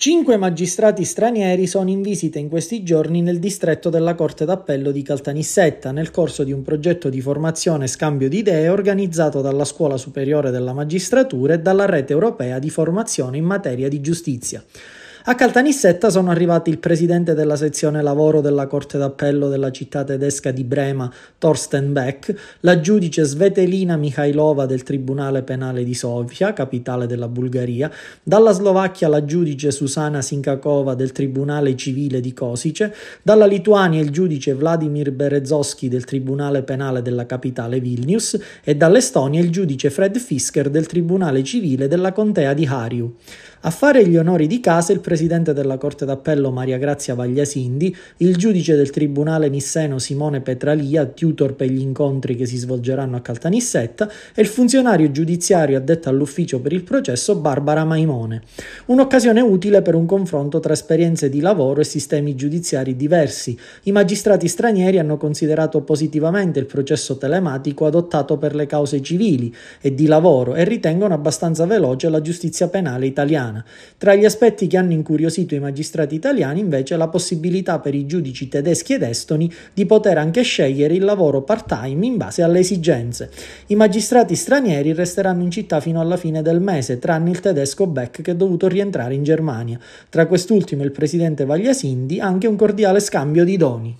Cinque magistrati stranieri sono in visita in questi giorni nel distretto della Corte d'Appello di Caltanissetta nel corso di un progetto di formazione e scambio di idee organizzato dalla Scuola Superiore della Magistratura e dalla Rete Europea di Formazione in materia di giustizia. A Caltanissetta sono arrivati il presidente della sezione lavoro della Corte d'Appello della città tedesca di Brema, Thorsten Beck, la giudice Svetelina Mikhailova del Tribunale Penale di Sofia, capitale della Bulgaria, dalla Slovacchia la giudice Susana Sinkakova del Tribunale Civile di Kosice, dalla Lituania il giudice Vladimir Berezowski del Tribunale Penale della capitale Vilnius e dall'Estonia il giudice Fred Fisker del Tribunale Civile della Contea di Hariu. A fare gli onori di casa il presidente della Corte d'Appello Maria Grazia Vagliasindi, il giudice del Tribunale Nisseno Simone Petralia, tutor per gli incontri che si svolgeranno a Caltanissetta, e il funzionario giudiziario addetto all'ufficio per il processo Barbara Maimone. Un'occasione utile per un confronto tra esperienze di lavoro e sistemi giudiziari diversi. I magistrati stranieri hanno considerato positivamente il processo telematico adottato per le cause civili e di lavoro e ritengono abbastanza veloce la giustizia penale italiana italiana. Tra gli aspetti che hanno incuriosito i magistrati italiani invece la possibilità per i giudici tedeschi ed estoni di poter anche scegliere il lavoro part-time in base alle esigenze. I magistrati stranieri resteranno in città fino alla fine del mese, tranne il tedesco Beck che è dovuto rientrare in Germania. Tra quest'ultimo e il presidente Vagliasindi anche un cordiale scambio di doni.